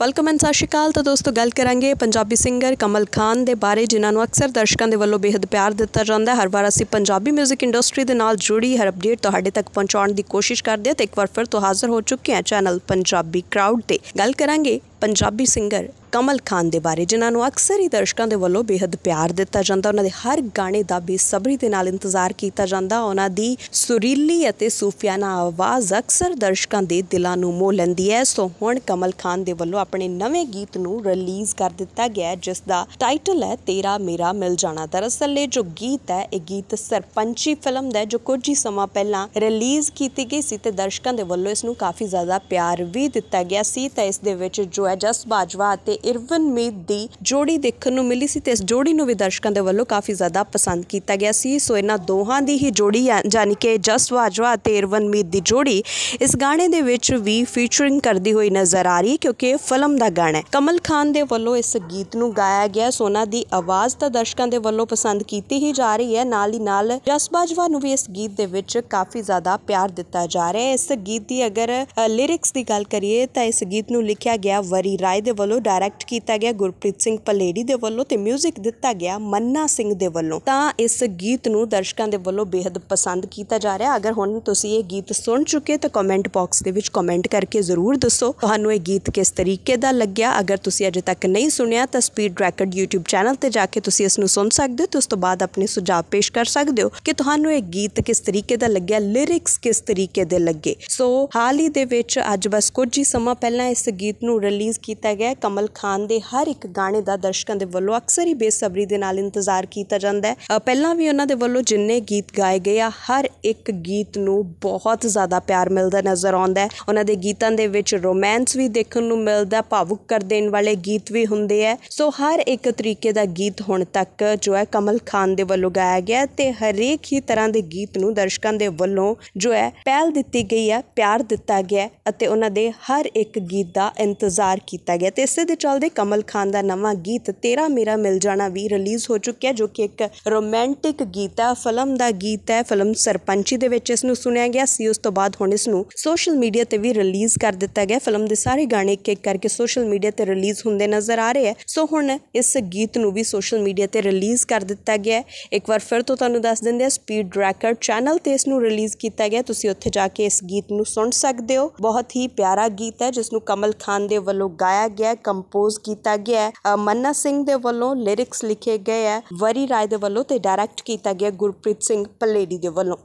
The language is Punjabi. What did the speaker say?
ਵੈਲਕਮ ਐਂਡ ਸਤਿ ਸ਼੍ਰੀ ਅਕਾਲ ਤਾਂ ਦੋਸਤੋ ਗੱਲ ਕਰਾਂਗੇ ਪੰਜਾਬੀ ਸਿੰਗਰ ਕਮਲ ਖਾਨ ਦੇ ਬਾਰੇ ਜਿਨ੍ਹਾਂ ਨੂੰ ਅਕਸਰ ਦਰਸ਼ਕਾਂ ਦੇ ਵੱਲੋਂ ਬੇहद ਪਿਆਰ ਦਿੱਤਾ ਜਾਂਦਾ ਹਰ ਵਾਰ ਅਸੀਂ ਪੰਜਾਬੀ 뮤직 ਇੰਡਸਟਰੀ ਦੇ ਨਾਲ ਜੁੜੀ ਹਰ ਅਪਡੇਟ ਤੁਹਾਡੇ ਤੱਕ ਪਹੁੰਚਾਉਣ ਦੀ ਕੋਸ਼ਿਸ਼ ਕਰਦੇ ਹਾਂ ਤੇ ਇੱਕ ਵਾਰ ਫਿਰ ਤੋਂ ਹਾਜ਼ਰ ਹੋ ਚੁੱਕੇ ਹਾਂ ਚੈਨਲ ਪੰਜਾਬੀ ਕਰਾਊਡ ਤੇ ਗੱਲ ਕਰਾਂਗੇ ਪੰਜਾਬੀ ਸਿੰਗਰ ਕਮਲ ਖਾਨ ਦੇ ਬਾਰੇ ਜਿਨ੍ਹਾਂ ਨੂੰ ਅਕਸਰ ਹੀ ਦਰਸ਼ਕਾਂ ਦੇ ਵੱਲੋਂ ਬੇहद ਪਿਆਰ ਦਿੱਤਾ ਜਾਂਦਾ ਉਹਨਾਂ ਦੇ ਹਰ ਗਾਣੇ ਦਾ ਬੇਸਬਰੀ ਦੇ ਨਾਲ ਇੰਤਜ਼ਾਰ ਕੀਤਾ ਜਾਂਦਾ ਉਹਨਾਂ ਦੀ ਸੁਰੀਲੀ ਅਤੇ ਸੂਫੀਆਨਾ ਆਵਾਜ਼ ਅਕਸਰ ਦਰਸ਼ਕਾਂ ਦੇ ਦਿਲਾਂ ਨੂੰ ਮੋਹ ਲੈਂਦੀ ਹੈ ਸੋ ਹੁਣ ਕਮਲ ਖਾਨ ਦੇ ਵੱਲੋਂ ਆਪਣੇ ਨਵੇਂ ਗੀਤ ਨੂੰ ਰਿਲੀਜ਼ ਕਰ ਦਿੱਤਾ ਗਿਆ ਜਿਸ ਦਾ ਟਾਈਟਲ ਹੈ ਤੇਰਾ ਮੇਰਾ ਮਿਲ ਜਾਣਾ ਦਰਅਸਲ ਇਹ ਜੋ ਗੀਤ ਹੈ ਇਹ ਗੀਤ ਸਰਪੰਚੀ ਫਿਲਮ ਦਾ ਜੋ ਕੁਝ ਹੀ ਸਮਾਂ ਪਹਿਲਾਂ ਰਿਲੀਜ਼ ਕੀਤੀ ਗਈ ਸੀ ਤੇ ਦਰਸ਼ਕਾਂ ਦੇ ਵੱਲੋਂ ਇਸ ਨੂੰ ਕਾਫੀ ਜ਼ਿਆਦਾ ਪਿਆਰ ਵੀ ਦਿੱਤਾ ਗਿਆ ਸੀ ਤਾਂ ਇਸ ਦੇ ਵਿੱਚ ਜੋ ਹੈ ਜਸ ਬਾਜਵਾ ਅਤੇ ਇਰਵਨ ਮੀਤ ਦੀ ਜੋੜੀ ਦੇਖਣ ਨੂੰ ਮਿਲੀ ਸੀ ਤੇ ਇਸ ਜੋੜੀ ਨੂੰ ਵੀ ਦਰਸ਼ਕਾਂ ਦੇ ਵੱਲੋਂ ਕਾਫੀ ਜ਼ਿਆਦਾ ਪਸੰਦ ਕੀਤਾ ਗਿਆ ਸੀ ਸੋ ਇਹਨਾਂ ਦੋਹਾਂ ਦੀ ਹੀ ਜੋੜੀ ਯਾਨੀ ਕਿ ਜਸ ਵਾਜਵਾ ਤੇ ਇਰਵਨ ਮੀਤ ਦੀ ਜੋੜੀ ਇਸ ਗਾਣੇ ਦੇ ਵਿੱਚ ਵੀ ਫੀਚਰਿੰਗ ਕਰਦੀ ਹੋਈ ਨਜ਼ਰ ਆ ਰਹੀ ਹੈ ਕਿਉਂਕਿ ਇਹ ਫਿਲਮ ਦਾ ਗਾਣਾ ਹੈ ਕਮਲ ਖਾਨ ਦੇ ਵੱਲੋਂ ਇਸ ਗੀਤ ਨੂੰ ਗਾਇਆ ਗਿਆ ਸੋਨਾ ਦੀ ਆਵਾਜ਼ ਤਾਂ ਦਰਸ਼ਕਾਂ ਦੇ ਵੱਲੋਂ ਪਸੰਦ ਕੀਤੀ ਹੀ ਜਾ ਰਹੀ ਹੈ ਨਾਲ ਹੀ ਨਾਲ ਜਸ ਬਾਜਵਾ ਨੂੰ ਵੀ ਇਸ ਗੀਤ ਦੇ ਵਿੱਚ ਕਾਫੀ ਜ਼ਿਆਦਾ ਪਿਆਰ ਦਿੱਤਾ ਜਾ ਰਿਹਾ ਹੈ ਇਸ ਗੀਤ ਦੀ ਅਗਰ ਲਿਰਿਕਸ ਦੀ ਗੱਲ ਕਰੀਏ ਤਾਂ ਇਸ ਗੀਤ ਨੂੰ ਲਿਖਿਆ ਗਿਆ ਵਰੀ ਰਾਏ ਦੇ ਵੱਲੋਂ ਡਾਇਰੈਕਟ ਕੰਡਕਟ ਕੀਤਾ ਗਿਆ ਗੁਰਪ੍ਰੀਤ ਸਿੰਘ ਪਲੇੜੀ ਦੇ ਵੱਲੋਂ ਤੇ 뮤직 ਦਿੱਤਾ ਗਿਆ ਮੰਨਾ ਸਿੰਘ ਦੇ ਵੱਲੋਂ ਤਾਂ ਇਸ ਗੀਤ ਨੂੰ ਦਰਸ਼ਕਾਂ ਦੇ ਵੱਲੋਂ ਬੇहद ਪਸੰਦ ਕੀਤਾ ਜਾ ਰਿਹਾ ਅਗਰ ਹੁਣ ਤੁਸੀਂ ਇਹ ਗੀਤ ਸੁਣ ਚੁੱਕੇ ਤਾਂ ਕਮੈਂਟ ਬਾਕਸ ਦੇ ਵਿੱਚ ਕਮੈਂਟ ਕਰਕੇ ਜ਼ਰੂਰ ਦੱਸੋ ਤੁਹਾਨੂੰ ਇਹ ਗੀਤ ਕਿਸ ਤਰੀਕੇ ਦਾ ਲੱਗਿਆ ਅਗਰ ਤੁਸੀਂ ਅਜੇ ਤੱਕ ਨਹੀਂ ਸੁਣਿਆ ਤਾਂ ਸਪੀਡ ਰੈਕਡ YouTube ਚੈਨਲ ਤੇ ਜਾ ਕੇ ਤੁਸੀਂ ਇਸ ਨੂੰ ਸੁਣ ਸਕਦੇ ਹੋ ਤੇ ਉਸ ਤੋਂ ਬਾਅਦ ਆਪਣੇ ਸੁਝਾਅ ਪੇਸ਼ ਕਰ ਸਕਦੇ ਹੋ ਕਿ ਤੁਹਾਨੂੰ ਇਹ ਗੀਤ ਕਿਸ ਤਰੀਕੇ ਦਾ ਲੱਗਿਆ ਲਿਰਿਕਸ ਕਿਸ ਤਰੀਕੇ ਦੇ ਲੱਗੇ ਸੋ ਹਾਲ ਹੀ ਦੇ ਵਿੱਚ ਅੱਜ ਬਸ ਕੁਝ ਹੀ ਸਮਾਂ ਪਹਿਲਾਂ ਇਸ ਗੀਤ ਨੂੰ ਰਿਲੀਜ਼ ਕੀਤਾ ਗਿਆ ਕਮਲ ਖਾਨ ਦੇ ਹਰ ਇੱਕ ਗਾਣੇ ਦਾ ਦਰਸ਼ਕਾਂ ਦੇ ਵੱਲੋਂ ਅਕਸਰ ਹੀ ਬੇਸਬਰੀ ਦੇ ਨਾਲ ਇੰਤਜ਼ਾਰ ਕੀਤਾ ਜਾਂਦਾ ਹੈ ਪਹਿਲਾਂ ਵੀ ਉਹਨਾਂ ਦੇ ਵੱਲੋਂ ਜਿੰਨੇ ਗੀਤ ਗਾਏ ਗਏ ਆ ਹਰ ਇੱਕ ਗੀਤ ਨੂੰ ਬਹੁਤ ਜ਼ਿਆਦਾ ਪਿਆਰ ਮਿਲਦਾ ਨਜ਼ਰ ਆਉਂਦਾ ਹੈ ਉਹਨਾਂ ਦੇ ਗੀਤਾਂ ਦੇ ਵਿੱਚ ਰੋਮਾਂਸ ਵੀ ਦੇਖਣ ਨੂੰ ਮਿਲਦਾ ਭਾਵੁਕ ਕਰ ਦੇਣ ਵਾਲੇ ਗੀਤ ਵੀ ਹੁੰਦੇ ਆ ਸੋ ਹਰ ਇੱਕ ਤਰੀਕੇ ਦਾ ਗੀਤ ਹੁਣ ਤੱਕ ਜੋ ਹੈ ਕਮਲ ਖਾਨ ਦੇ ਵੱਲੋਂ ਗਾਇਆ ਗਿਆ ਤੇ ਹਰੇਕ ਹੀ ਤਰ੍ਹਾਂ ਦੇ ਗੀਤ ਨੂੰ ਦਰਸ਼ਕਾਂ ਦੇ ਵੱਲੋਂ ਜੋ ਹੈ ਪਹਿਲ ਦਿੱਤੀ ਗਈ ਹੈ ਪਿਆਰ ਦਿੱਤਾ ਗਿਆ ਅਤੇ ਉਹਨਾਂ ਦੇ ਹਰ ਇੱਕ ਗੀਤ ਦਾ ਇੰਤਜ਼ਾਰ ਕੀਤਾ ਗਿਆ ਤੇ ਇਸੇ ਦੇ ਚੱਲਦੇ ਕਮਲ ਖਾਨ ਦਾ ਨਵਾਂ ਗੀਤ ਤੇਰਾ ਮੇਰਾ ਮਿਲ ਜਾਣਾ ਵੀ ਰਿਲੀਜ਼ ਹੋ ਚੁੱਕਿਆ ਜੋ ਕਿ ਇੱਕ ਰੋਮਾਂਟਿਕ ਗੀਤ ਹੈ ਫਿਲਮ ਦਾ ਗੀਤ ਹੈ ਫਿਲਮ ਸਰਪੰਚੀ ਦੇ ਵਿੱਚ ਇਸ ਨੂੰ ਸੁਣਿਆ ਗਿਆ ਸੀ ਉਸ ਤੋਂ ਬਾਅਦ ਹੁਣ ਇਸ ਨੂੰ ਸੋਸ਼ਲ ਮੀਡੀਆ ਤੇ ਵੀ ਰਿਲੀਜ਼ ਕਰ ਦਿੱਤਾ ਗਿਆ ਫਿਲਮ ਦੇ ਸਾਰੇ ਗਾਣੇ ਇੱਕ ਇੱਕ ਕਰਕੇ ਸੋਸ਼ਲ ਮੀਡੀਆ ਤੇ ਰਿਲੀਜ਼ ਹੁੰਦੇ ਨਜ਼ਰ ਆ ਰਹੇ ਹੈ ਸੋ ਹੁਣ ਇਸ ਗੀਤ ਨੂੰ ਵੀ ਸੋਸ਼ਲ ਮੀਡੀਆ ਤੇ ਰਿਲੀਜ਼ ਕਰ ਦਿੱਤਾ ਗਿਆ ਇੱਕ ਵਾਰ ਫਿਰ ਤੋਂ ਤੁਹਾਨੂੰ ਦੱਸ ਦਿੰਦੇ ਆ ਸਪੀਡ ਡਰੈਕਰ ਚੈਨਲ ਤੇ ਇਸ ਨੂੰ ਰਿਲੀਜ਼ ਕੀਤਾ ਗਿਆ ਤੁਸੀਂ ਉੱਥੇ ਜਾ ਕੇ ਇਸ ਗੀਤ ਨੂੰ ਸੁਣ ਸਕਦੇ ਹੋ ਬਹੁਤ ਹੀ ਪਿਆਰਾ ਗੀਤ ਹੈ ਜਿਸ ਨੂੰ ਕਮਲ ਖਾਨ ਦੇ ਵੱਲੋਂ ਗਾਇਆ ਗਿਆ ਕੰਪੋ ਕੰਪੋਜ਼ ਕੀਤਾ ਗਿਆ ਮੰਨਾ ਸਿੰਘ ਦੇ ਵੱਲੋਂ ਲਿਰਿਕਸ ਲਿਖੇ ਗਏ ਹੈ ਵਰੀ ਰਾਏ ਦੇ ਵੱਲੋਂ ਤੇ ਡਾਇਰੈਕਟ ਕੀਤਾ ਗਿਆ ਗੁਰਪ੍ਰੀਤ ਸਿੰਘ ਪੱਲੇੜੀ ਦੇ ਵੱਲੋਂ